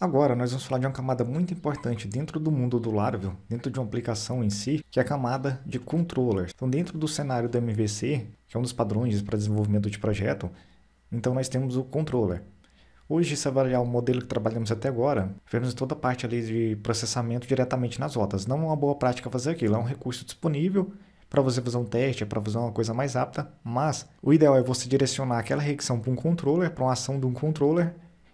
Agora, nós vamos falar de uma camada muito importante dentro do mundo do Laravel, dentro de uma aplicação em si, que é a camada de controllers. Então, dentro do cenário do MVC, que é um dos padrões para desenvolvimento de projeto, então nós temos o controller. Hoje, se avaliar o modelo que trabalhamos até agora, Vemos toda a parte ali de processamento diretamente nas rotas. Não é uma boa prática fazer aquilo, é um recurso disponível para você fazer um teste, para fazer uma coisa mais apta, mas o ideal é você direcionar aquela requisição para um controller, para uma ação de um controller,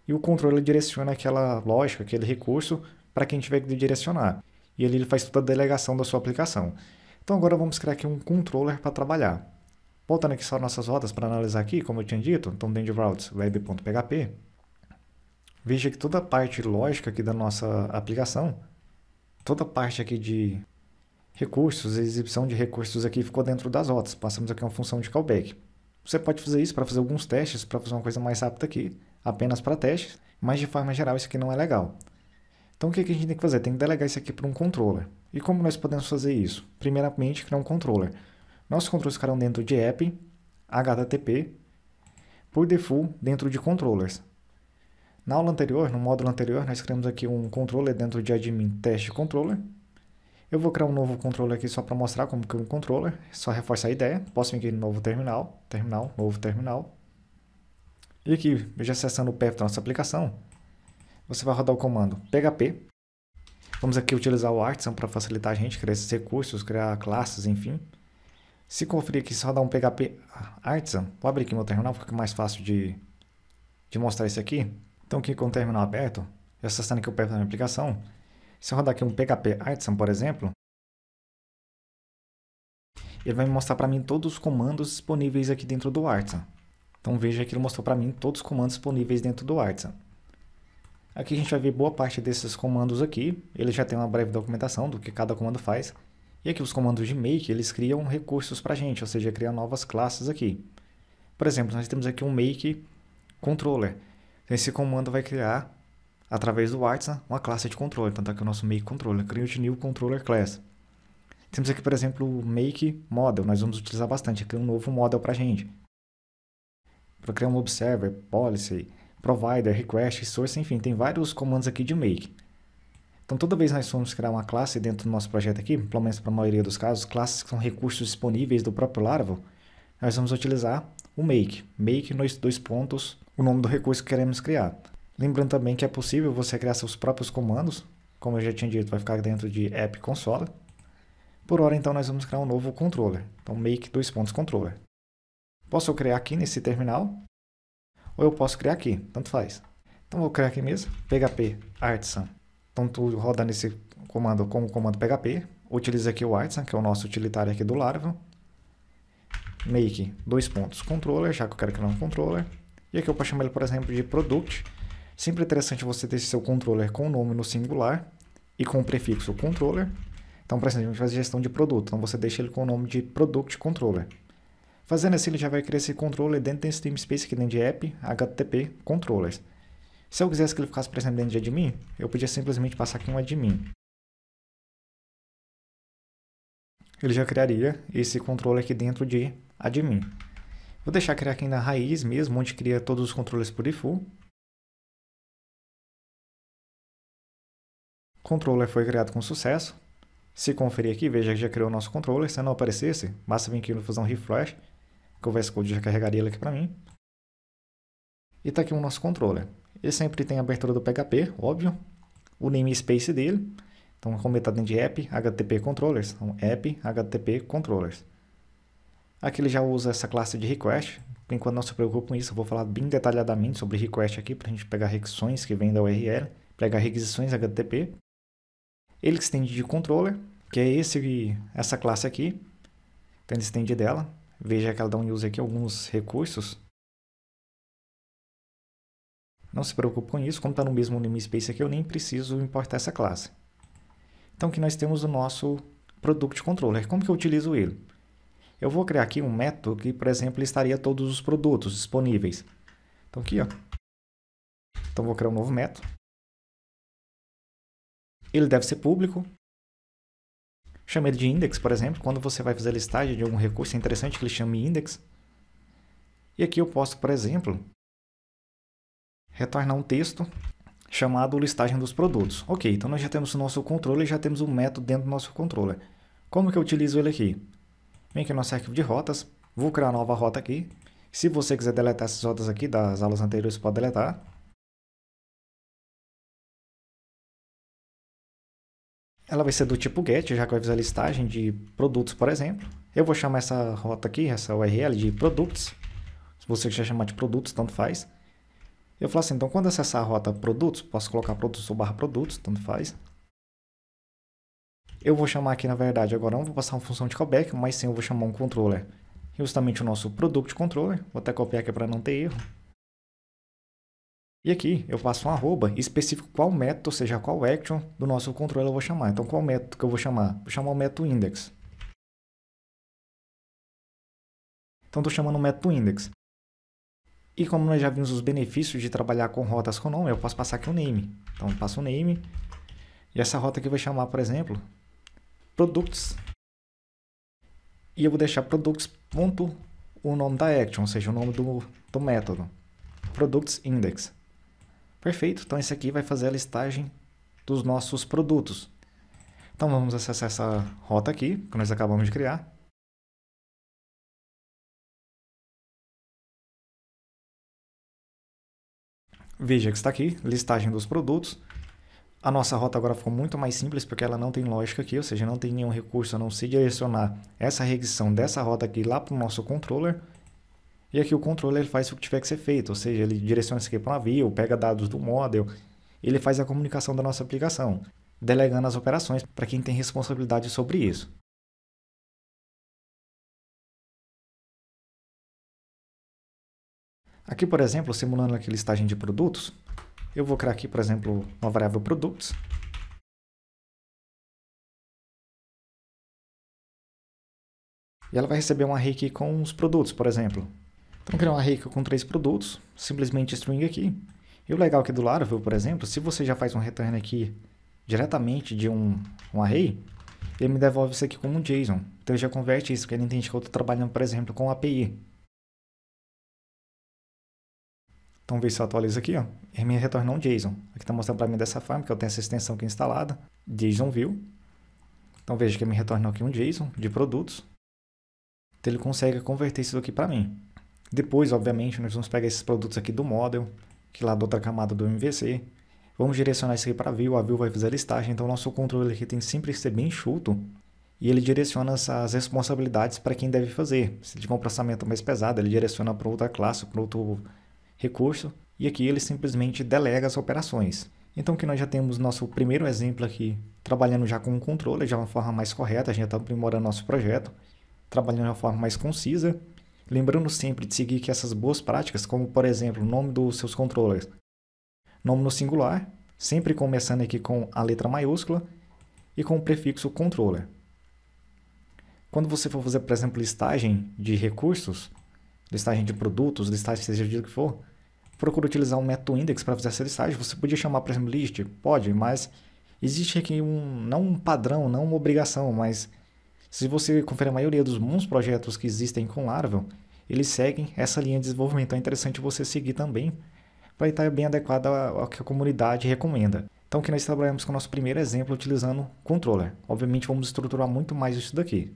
e o controller direciona aquela lógica, aquele recurso para quem tiver que direcionar. E ali ele faz toda a delegação da sua aplicação. Então agora vamos criar aqui um controller para trabalhar. Voltando aqui só nossas rotas para analisar aqui, como eu tinha dito, então dentro de routes web.php, veja que toda a parte lógica aqui da nossa aplicação, toda a parte aqui de recursos, exibição de recursos aqui ficou dentro das rotas. Passamos aqui uma função de callback. Você pode fazer isso para fazer alguns testes, para fazer uma coisa mais rápida aqui apenas para testes, mas de forma geral isso aqui não é legal. Então o que a gente tem que fazer? Tem que delegar isso aqui para um controller. E como nós podemos fazer isso? Primeiramente, criar um controller. Nossos controles ficarão dentro de app, HTTP, por default, dentro de controllers. Na aula anterior, no módulo anterior, nós criamos aqui um controller dentro de admin test controller. Eu vou criar um novo controller aqui só para mostrar como que é um controller, só reforça a ideia. Posso vir aqui no novo terminal, terminal, novo terminal. E aqui, já acessando o PEP da nossa aplicação, você vai rodar o comando PHP. Vamos aqui utilizar o Artisan para facilitar a gente criar esses recursos, criar classes, enfim. Se conferir aqui, se rodar um PHP ah, Artisan, vou abrir aqui meu terminal, fica mais fácil de, de mostrar isso aqui. Então aqui com o terminal aberto, já acessando aqui o PEP da minha aplicação, se eu rodar aqui um PHP Artisan, por exemplo, ele vai me mostrar para mim todos os comandos disponíveis aqui dentro do Artisan. Então veja que ele mostrou para mim todos os comandos disponíveis dentro do Artisan. Aqui a gente vai ver boa parte desses comandos aqui, ele já tem uma breve documentação do que cada comando faz. E aqui os comandos de make, eles criam recursos para a gente, ou seja, criam novas classes aqui. Por exemplo, nós temos aqui um make controller. Esse comando vai criar, através do Artisan, uma classe de controle. Então tá é aqui o nosso make controller, create new controller class. Temos aqui, por exemplo, o make model, nós vamos utilizar bastante, aqui um novo model para a gente criar um Observer, Policy, Provider, Request, Source, enfim, tem vários comandos aqui de make. Então, toda vez que nós formos criar uma classe dentro do nosso projeto aqui, pelo menos para a maioria dos casos, classes que são recursos disponíveis do próprio Laravel, nós vamos utilizar o make. Make nos dois pontos, o nome do recurso que queremos criar. Lembrando também que é possível você criar seus próprios comandos, como eu já tinha dito, vai ficar dentro de app console. Por hora, então, nós vamos criar um novo controller. Então, make dois pontos controller. Posso criar aqui nesse terminal, ou eu posso criar aqui, tanto faz. Então vou criar aqui mesmo, php artisan. Então tu roda nesse comando com o comando php, utiliza aqui o artisan, que é o nosso utilitário aqui do Laravel. Make, dois pontos, controller, já que eu quero criar um controller. E aqui eu posso chamar ele, por exemplo, de product. Sempre interessante você ter seu controller com o nome no singular e com o prefixo controller. Então, por exemplo, a gente faz gestão de produto, então você deixa ele com o nome de product controller. Fazendo assim, ele já vai criar esse controller dentro desse namespace aqui dentro de app, http controllers. Se eu quisesse que ele ficasse, presente dentro de admin, eu podia simplesmente passar aqui um admin. Ele já criaria esse controller aqui dentro de admin. Vou deixar criar aqui na raiz mesmo, onde cria todos os controles por default. Controller foi criado com sucesso. Se conferir aqui, veja que já criou o nosso controller. Se não aparecesse, basta vir aqui no Fusão Refresh que o VS Code já carregaria ele aqui para mim. E está aqui o nosso controller. Ele sempre tem a abertura do PHP, óbvio, o namespace dele. Então, como ele tá dentro de app, HTTP controllers, então app, HTTP controllers. Aqui ele já usa essa classe de request. Por enquanto não se preocupe com isso, eu vou falar bem detalhadamente sobre request aqui, para a gente pegar requisições que vem da URL, pegar requisições HTTP. Ele extende se estende de controller, que é esse, essa classe aqui, então ele estende dela. Veja que ela dá um use aqui alguns recursos. Não se preocupe com isso, como está no mesmo namespace aqui, eu nem preciso importar essa classe. Então aqui nós temos o nosso Product Controller. Como que eu utilizo ele? Eu vou criar aqui um método que, por exemplo, listaria todos os produtos disponíveis. Então aqui, ó. Então vou criar um novo método. Ele deve ser público, Chama ele de index, por exemplo. Quando você vai fazer listagem de algum recurso, é interessante que ele chame index. E aqui eu posso, por exemplo, retornar um texto chamado listagem dos produtos. Ok, então nós já temos o nosso controle e já temos um método dentro do nosso controller. Como que eu utilizo ele aqui? Vem aqui no nosso arquivo de rotas, vou criar uma nova rota aqui. Se você quiser deletar essas rotas aqui das aulas anteriores, pode deletar. Ela vai ser do tipo get, já que vai fazer a listagem de produtos, por exemplo. Eu vou chamar essa rota aqui, essa URL de produtos. Se você quiser chamar de produtos, tanto faz. Eu falo assim, então quando acessar a rota produtos, posso colocar produtos ou barra produtos, tanto faz. Eu vou chamar aqui, na verdade, agora não vou passar uma função de callback, mas sim eu vou chamar um controller. Justamente o nosso product controller. Vou até copiar aqui para não ter erro. E aqui eu faço um arroba específico qual método, ou seja, qual action do nosso controle eu vou chamar. Então, qual método que eu vou chamar? Vou chamar o método index. Então, estou chamando o método index. E como nós já vimos os benefícios de trabalhar com rotas com nome, eu posso passar aqui o um name. Então, passo o um name. E essa rota aqui vai chamar, por exemplo, products. E eu vou deixar products ponto o nome da action, ou seja, o nome do, do método. Products index. Perfeito, então esse aqui vai fazer a listagem dos nossos produtos. Então vamos acessar essa rota aqui que nós acabamos de criar. Veja que está aqui, listagem dos produtos. A nossa rota agora ficou muito mais simples porque ela não tem lógica aqui, ou seja, não tem nenhum recurso a não se direcionar essa requisição dessa rota aqui lá para o nosso controller e aqui o controller ele faz o que tiver que ser feito, ou seja, ele direciona isso aqui para um navio, pega dados do model, ele faz a comunicação da nossa aplicação, delegando as operações para quem tem responsabilidade sobre isso. Aqui, por exemplo, simulando aqui listagem de produtos, eu vou criar aqui, por exemplo, uma variável produtos, e ela vai receber um array aqui com os produtos, por exemplo. Então, criar uma Reika com três produtos, simplesmente string aqui. E o legal aqui do Laravel, por exemplo, se você já faz um return aqui diretamente de um, um array, ele me devolve isso aqui como um JSON. Então ele já converte isso, porque ele entende que eu estou trabalhando, por exemplo, com API. Então veja se eu atualizo aqui, ó. ele me retornou um JSON. Aqui está mostrando para mim dessa forma, que eu tenho essa extensão aqui instalada, JSON View. Então veja que ele me retornou aqui um JSON de produtos. Então ele consegue converter isso aqui para mim. Depois, obviamente, nós vamos pegar esses produtos aqui do model, que lá da outra camada do MVC. Vamos direcionar isso aqui para a view, a view vai fazer a listagem, então nosso controle aqui tem sempre que ser bem chuto, e ele direciona as responsabilidades para quem deve fazer. Se tiver um processamento mais pesado, ele direciona para outra classe, para outro recurso, e aqui ele simplesmente delega as operações. Então que nós já temos nosso primeiro exemplo aqui, trabalhando já com o controle, já de uma forma mais correta, a gente está aprimorando nosso projeto, trabalhando de uma forma mais concisa, Lembrando sempre de seguir que essas boas práticas, como por exemplo o nome dos seus controllers, nome no singular, sempre começando aqui com a letra maiúscula e com o prefixo controller. Quando você for fazer, por exemplo, listagem de recursos, listagem de produtos, listagem seja o que for, procura utilizar um método index para fazer essa listagem. Você podia chamar, por exemplo, list? Pode, mas existe aqui um, não um padrão, não uma obrigação, mas se você conferir a maioria dos bons projetos que existem com Laravel, eles seguem essa linha de desenvolvimento. Então é interessante você seguir também para estar bem adequado ao que a comunidade recomenda. Então aqui nós trabalhamos com o nosso primeiro exemplo utilizando controller. Obviamente vamos estruturar muito mais isso daqui.